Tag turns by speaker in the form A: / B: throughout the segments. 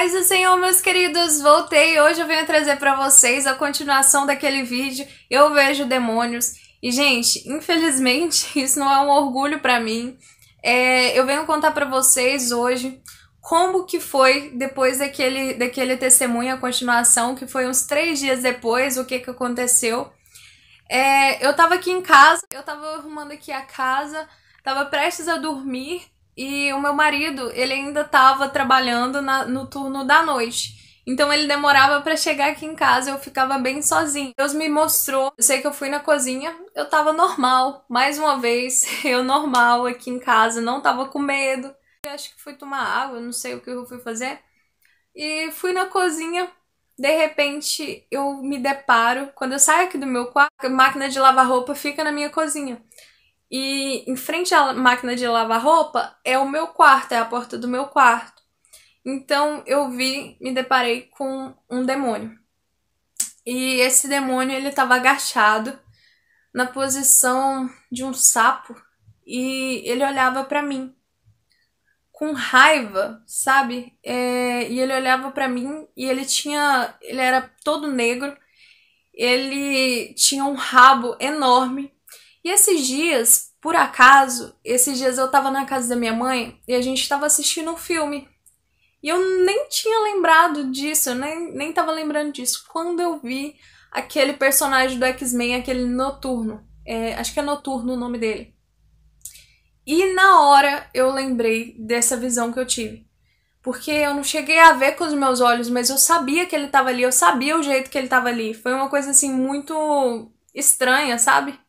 A: paz do Senhor, meus queridos, voltei. Hoje eu venho trazer para vocês a continuação daquele vídeo Eu Vejo Demônios. E, gente, infelizmente, isso não é um orgulho para mim. É, eu venho contar para vocês hoje como que foi depois daquele, daquele testemunho, a continuação, que foi uns três dias depois, o que que aconteceu. É, eu tava aqui em casa, eu tava arrumando aqui a casa, tava prestes a dormir, e o meu marido, ele ainda estava trabalhando na, no turno da noite. Então ele demorava para chegar aqui em casa, eu ficava bem sozinha. Deus me mostrou. Eu sei que eu fui na cozinha, eu tava normal. Mais uma vez, eu normal aqui em casa, não tava com medo. Eu acho que fui tomar água, não sei o que eu fui fazer. E fui na cozinha. De repente, eu me deparo, quando eu saio aqui do meu quarto, a máquina de lavar roupa fica na minha cozinha. E em frente à máquina de lavar roupa é o meu quarto, é a porta do meu quarto. Então eu vi, me deparei com um demônio. E esse demônio ele estava agachado na posição de um sapo e ele olhava para mim com raiva, sabe? É, e ele olhava para mim e ele tinha, ele era todo negro, ele tinha um rabo enorme e esses dias, por acaso, esses dias eu tava na casa da minha mãe e a gente tava assistindo um filme. E eu nem tinha lembrado disso, eu nem, nem tava lembrando disso quando eu vi aquele personagem do X-Men, aquele noturno. É, acho que é noturno o nome dele. E na hora eu lembrei dessa visão que eu tive. Porque eu não cheguei a ver com os meus olhos, mas eu sabia que ele tava ali, eu sabia o jeito que ele tava ali. Foi uma coisa assim muito estranha, sabe?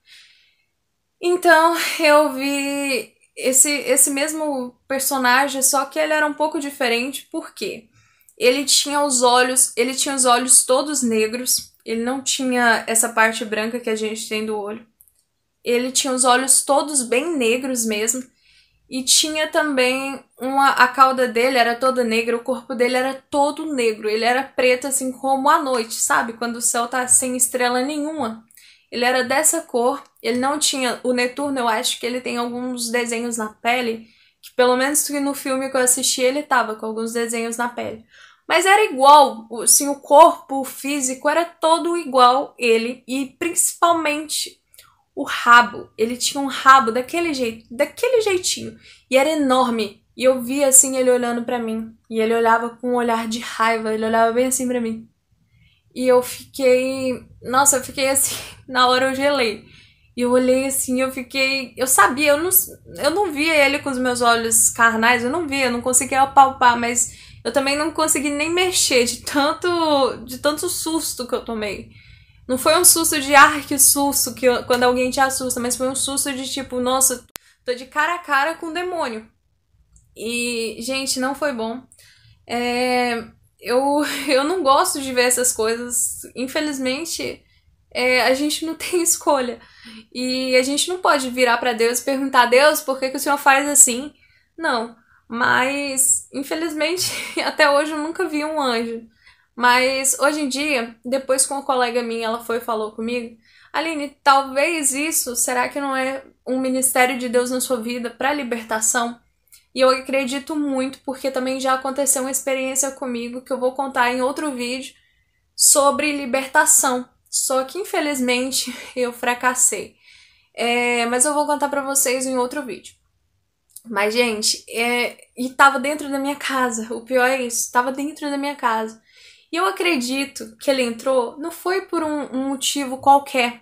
A: Então eu vi esse, esse mesmo personagem, só que ele era um pouco diferente, porque ele tinha os olhos, ele tinha os olhos todos negros, ele não tinha essa parte branca que a gente tem do olho. Ele tinha os olhos todos bem negros mesmo. E tinha também uma. A cauda dele era toda negra, o corpo dele era todo negro. Ele era preto, assim como a noite, sabe? Quando o céu tá sem estrela nenhuma. Ele era dessa cor, ele não tinha. O Netuno, eu acho que ele tem alguns desenhos na pele, que pelo menos no filme que eu assisti ele tava com alguns desenhos na pele. Mas era igual, assim, o corpo o físico era todo igual ele, e principalmente o rabo. Ele tinha um rabo daquele jeito, daquele jeitinho, e era enorme. E eu via assim ele olhando para mim, e ele olhava com um olhar de raiva, ele olhava bem assim para mim. E eu fiquei, nossa, eu fiquei assim Na hora eu gelei. E eu olhei assim, eu fiquei. Eu sabia, eu não, eu não via ele com os meus olhos carnais, eu não via, eu não conseguia palpar, mas eu também não consegui nem mexer de tanto, de tanto susto que eu tomei. Não foi um susto de ar ah, que susto, que eu, quando alguém te assusta, mas foi um susto de tipo, nossa, tô de cara a cara com o demônio. E, gente, não foi bom. É, eu, eu não gosto de ver essas coisas. Infelizmente, é, a gente não tem escolha. E a gente não pode virar para Deus e perguntar: Deus, por que, que o senhor faz assim? Não. Mas, infelizmente, até hoje eu nunca vi um anjo. Mas hoje em dia, depois com uma colega minha, ela foi e falou comigo: Aline, talvez isso, será que não é um ministério de Deus na sua vida para libertação? E eu acredito muito, porque também já aconteceu uma experiência comigo que eu vou contar em outro vídeo sobre libertação. Só que infelizmente eu fracassei. É, mas eu vou contar para vocês em outro vídeo. Mas, gente, é, e tava dentro da minha casa. O pior é isso, tava dentro da minha casa. E eu acredito que ele entrou não foi por um, um motivo qualquer.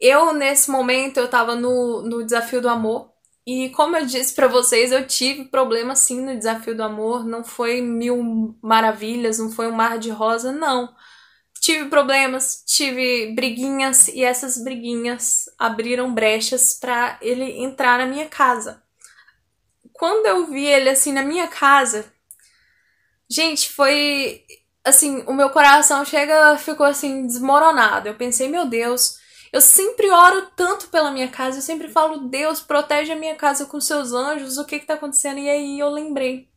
A: Eu, nesse momento, eu tava no, no desafio do amor. E como eu disse para vocês, eu tive problema sim no desafio do amor. Não foi mil maravilhas, não foi um mar de rosa, não. Tive problemas, tive briguinhas e essas briguinhas abriram brechas para ele entrar na minha casa. Quando eu vi ele assim na minha casa, gente, foi assim, o meu coração chega, ficou assim desmoronado. Eu pensei, meu Deus, eu sempre oro tanto pela minha casa, eu sempre falo, Deus, protege a minha casa com seus anjos, o que que tá acontecendo? E aí eu lembrei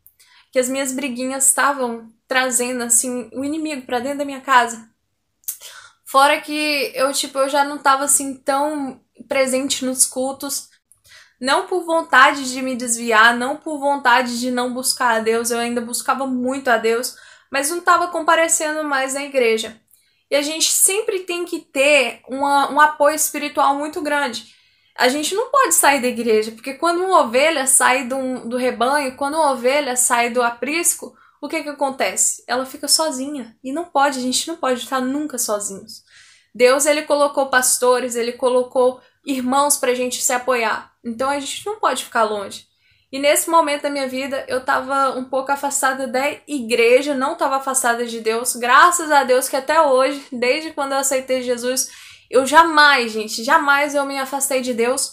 A: que as minhas briguinhas estavam trazendo assim o um inimigo para dentro da minha casa. Fora que eu, tipo, eu já não tava assim tão presente nos cultos. Não por vontade de me desviar, não por vontade de não buscar a Deus, eu ainda buscava muito a Deus, mas não estava comparecendo mais na igreja. E a gente sempre tem que ter uma, um apoio espiritual muito grande. A gente não pode sair da igreja, porque quando uma ovelha sai do, do rebanho, quando uma ovelha sai do aprisco, o que é que acontece? Ela fica sozinha e não pode, a gente não pode estar nunca sozinhos. Deus ele colocou pastores, ele colocou irmãos para a gente se apoiar. Então a gente não pode ficar longe. E nesse momento da minha vida, eu estava um pouco afastada da igreja, não estava afastada de Deus. Graças a Deus que até hoje, desde quando eu aceitei Jesus, eu jamais, gente, jamais eu me afastei de Deus.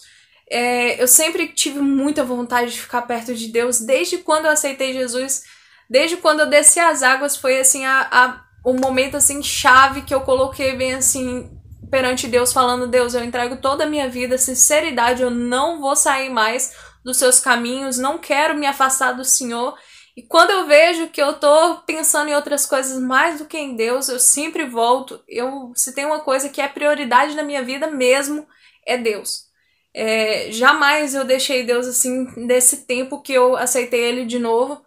A: É, eu sempre tive muita vontade de ficar perto de Deus. Desde quando eu aceitei Jesus, desde quando eu desci as águas, foi assim a, a, o momento assim chave que eu coloquei bem assim perante Deus, falando: Deus, eu entrego toda a minha vida, sinceridade, eu não vou sair mais dos seus caminhos, não quero me afastar do Senhor. E quando eu vejo que eu tô pensando em outras coisas mais do que em Deus, eu sempre volto. Eu se tem uma coisa que é prioridade na minha vida mesmo é Deus. É, jamais eu deixei Deus assim desse tempo que eu aceitei Ele de novo.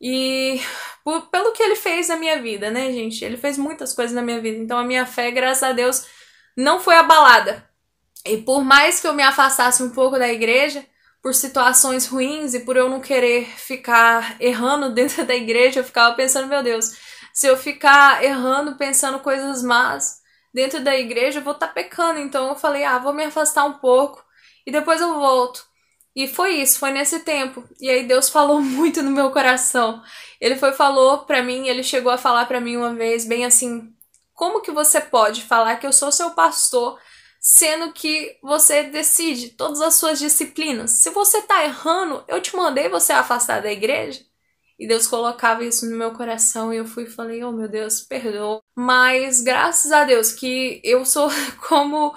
A: E por, pelo que ele fez na minha vida, né, gente? Ele fez muitas coisas na minha vida, então a minha fé, graças a Deus, não foi abalada. E por mais que eu me afastasse um pouco da igreja, por situações ruins e por eu não querer ficar errando dentro da igreja, eu ficava pensando, meu Deus, se eu ficar errando, pensando coisas más dentro da igreja, eu vou estar tá pecando. Então eu falei, ah, vou me afastar um pouco e depois eu volto. E foi isso, foi nesse tempo. E aí Deus falou muito no meu coração. Ele foi falou para mim, ele chegou a falar para mim uma vez bem assim: "Como que você pode falar que eu sou seu pastor sendo que você decide todas as suas disciplinas? Se você tá errando, eu te mandei você afastar da igreja?" E Deus colocava isso no meu coração e eu fui e falei: "Oh, meu Deus, perdoa". Mas graças a Deus que eu sou como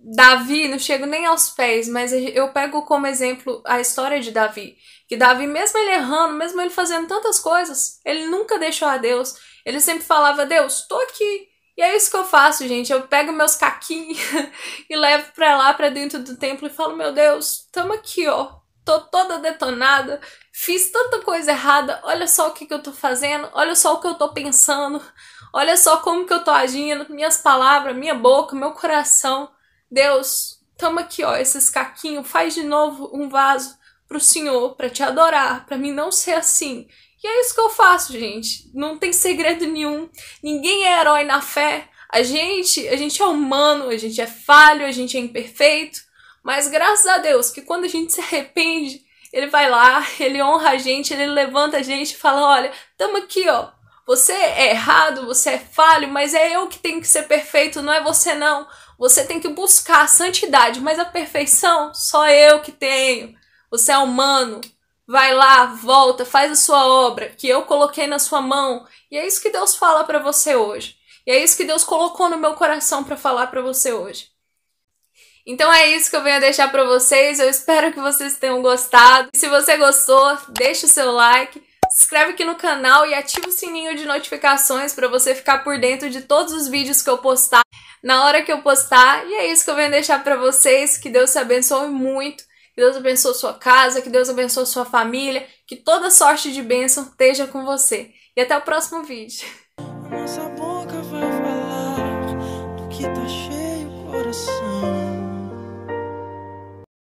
A: Davi, não chego nem aos pés, mas eu pego como exemplo a história de Davi. Que Davi, mesmo ele errando, mesmo ele fazendo tantas coisas, ele nunca deixou a Deus. Ele sempre falava: Deus, tô aqui. E é isso que eu faço, gente. Eu pego meus caquinhos e levo pra lá, pra dentro do templo e falo: Meu Deus, tamo aqui, ó. Tô toda detonada, fiz tanta coisa errada. Olha só o que, que eu tô fazendo, olha só o que eu tô pensando, olha só como que eu tô agindo, minhas palavras, minha boca, meu coração. Deus, toma aqui, ó, esses caquinhos, faz de novo um vaso pro Senhor, para te adorar, para mim não ser assim. E é isso que eu faço, gente. Não tem segredo nenhum. Ninguém é herói na fé. A gente, a gente é humano, a gente é falho, a gente é imperfeito, mas graças a Deus que quando a gente se arrepende, ele vai lá, ele honra a gente, ele levanta a gente e fala: "Olha, tamo aqui, ó, você é errado, você é falho, mas é eu que tenho que ser perfeito, não é você não. Você tem que buscar a santidade, mas a perfeição só eu que tenho. Você é humano. Vai lá, volta, faz a sua obra que eu coloquei na sua mão. E é isso que Deus fala para você hoje. E é isso que Deus colocou no meu coração para falar para você hoje. Então é isso que eu venho deixar para vocês. Eu espero que vocês tenham gostado. E se você gostou, deixa o seu like se inscreve aqui no canal e ativa o sininho de notificações para você ficar por dentro de todos os vídeos que eu postar na hora que eu postar. E é isso que eu venho deixar para vocês. Que Deus te abençoe muito. Que Deus abençoe sua casa, que Deus abençoe sua família, que toda sorte de bênção esteja com você. E até o próximo vídeo.